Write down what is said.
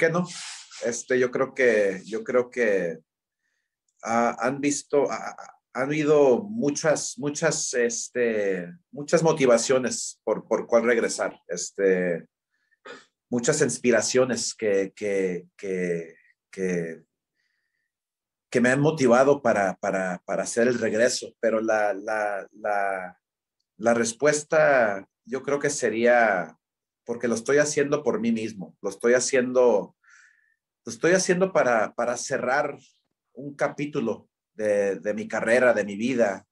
qué no? Este, yo creo que, yo creo que ah, han visto, ah, han habido muchas, muchas, este, muchas motivaciones por, por cuál regresar, este, muchas inspiraciones que, que, que, que, me han motivado para, para, para, hacer el regreso, pero la, la, la, la respuesta yo creo que sería porque lo estoy haciendo por mí mismo, lo estoy haciendo, lo estoy haciendo para, cerrar un capítulo de mi carrera, de mi vida,